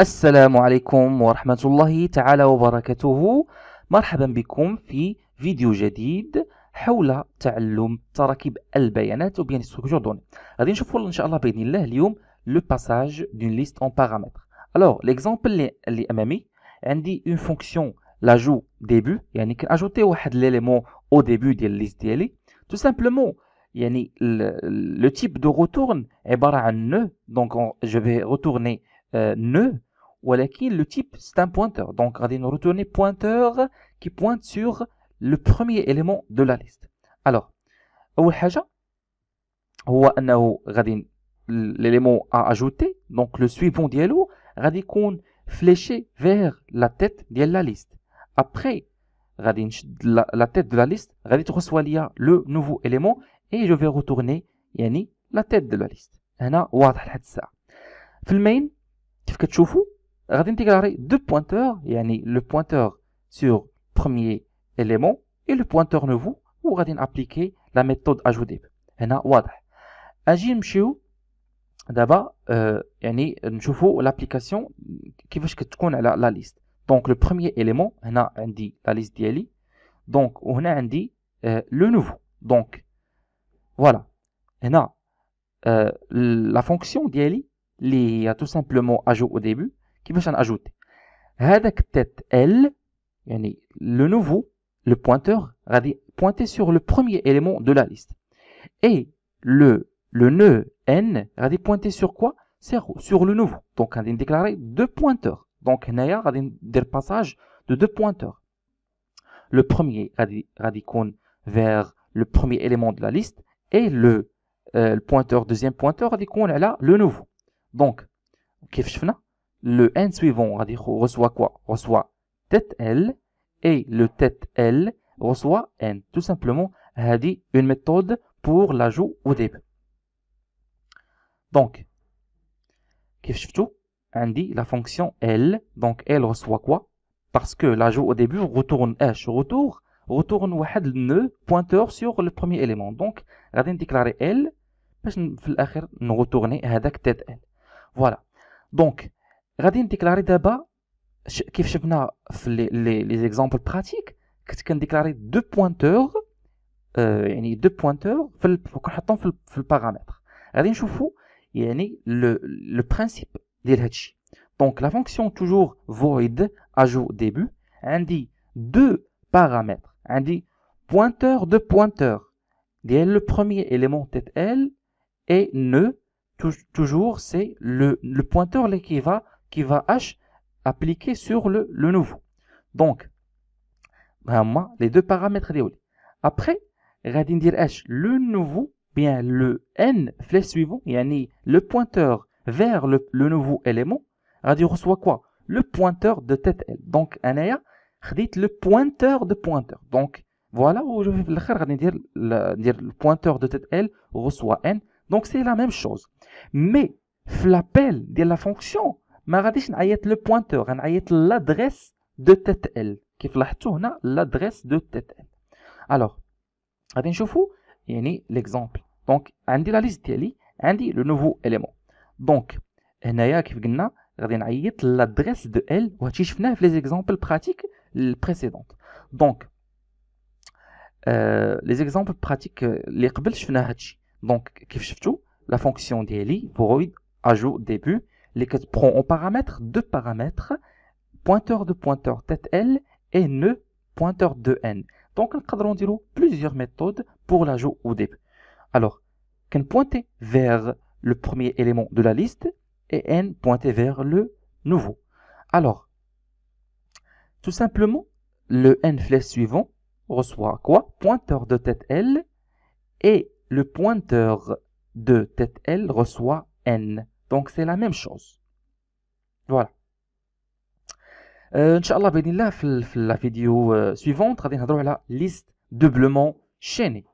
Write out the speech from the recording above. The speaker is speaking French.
السلام عليكم ورحمة الله تعالى وبركاته مرحبا بكم في فيديو جديد حول تعلم تراكيب البيانات وبيان ستركتور دوني غادي نشوفوا ان شاء الله باذن الله اليوم لو باساج دون ليست اون بارامتر الوغ ليكزومبل اللي, امامي عندي اون فونكسيون لاجو ديبو يعني كناجوتي واحد ليليمون او ديبو ديال الليست ديالي تو سامبلومون يعني لو تيب دو روتورن عباره عن نو دونك جو في روتورني نو le type, c'est un pointeur. Donc, on nous retourner pointeur qui pointe sur le premier élément de la liste. Alors, l'élément à ajouter, donc le suivant dialo, غادي fléché vers la tête de la liste. Après, la tête de la liste, غادي recevoir le nouveau élément et je vais retourner la tête de la liste. On intégrer deux pointeurs, le pointeur sur premier élément et le pointeur nouveau, où on appliquer la méthode ajouté. En gymshow, d'abord, on euh, trouve l'application qui veut que tout connaisse la liste. Donc le premier élément, on a la liste DLI, donc on a dit le nouveau. Donc voilà, on a euh, la fonction DLI, il a tout simplement ajout au début. Qui va هذاك ajouter. le nouveau. le pointeur va pointé sur le premier élément de la liste. Et le, le nœud N va pointer sur quoi sur le nouveau. Donc, on va deux pointeurs. Donc, on a un passage de deux pointeurs. Le premier radicon vers le premier élément de la liste et le, euh, pointeur, deuxième pointeur est là, le nouveau. Donc, qu'est-ce le n suivant reçoit quoi Reçoit tête L et le tête L reçoit n. Tout simplement, dit une méthode pour l'ajout au début. Donc, on dit la fonction L, donc L reçoit quoi Parce que l'ajout au début retourne H, retour, retourne le nœud pointeur sur le premier élément. Donc, on déclarer L, puis nous retourner à tête L. Voilà. Donc, Regardez déclarait déclaré debas, bas les exemples pratiques? quest deux pointeurs? Il deux pointeurs, faut le paramètre. Regardez un le principe de direct. Donc la fonction toujours void à jour début, dit deux paramètres, indique pointeur de pointeur. le premier élément est L et N, toujours c'est le pointeur qui va qui va H appliquer sur le, nouveau. Donc, vraiment, les deux paramètres Après, غادي dire H le nouveau bien le n flèche suivant yani le pointeur vers le, nouveau élément غادي reçoit quoi le pointeur de tête L donc انايا خديت le pointeur de pointeur donc voilà où je vais le pointeur de tête L reçoit n donc c'est la même chose mais l'appel de la fonction mais nous le pointeur, nous l'adresse de tête elle Alors, on a l'adresse de la tête Alors, nous allons l'exemple Donc, andi la liste, le nouveau élément Donc, ici, nous l'adresse de l Comme les exemples pratiques Donc, euh، les exemples pratiques les nous Donc, la fonction void debut les prend en paramètre deux paramètres, pointeur de pointeur tête L et nœud pointeur de N. Donc, nous dire plusieurs méthodes pour l'ajout ou début. Alors, can pointer vers le premier élément de la liste et N pointé vers le nouveau. Alors, tout simplement, le N flèche suivant reçoit quoi Pointeur de tête L et le pointeur de tête L reçoit N. Donc c'est la même chose. Voilà. Euh, la vidéo euh, suivante, on va la liste doublement chaînée.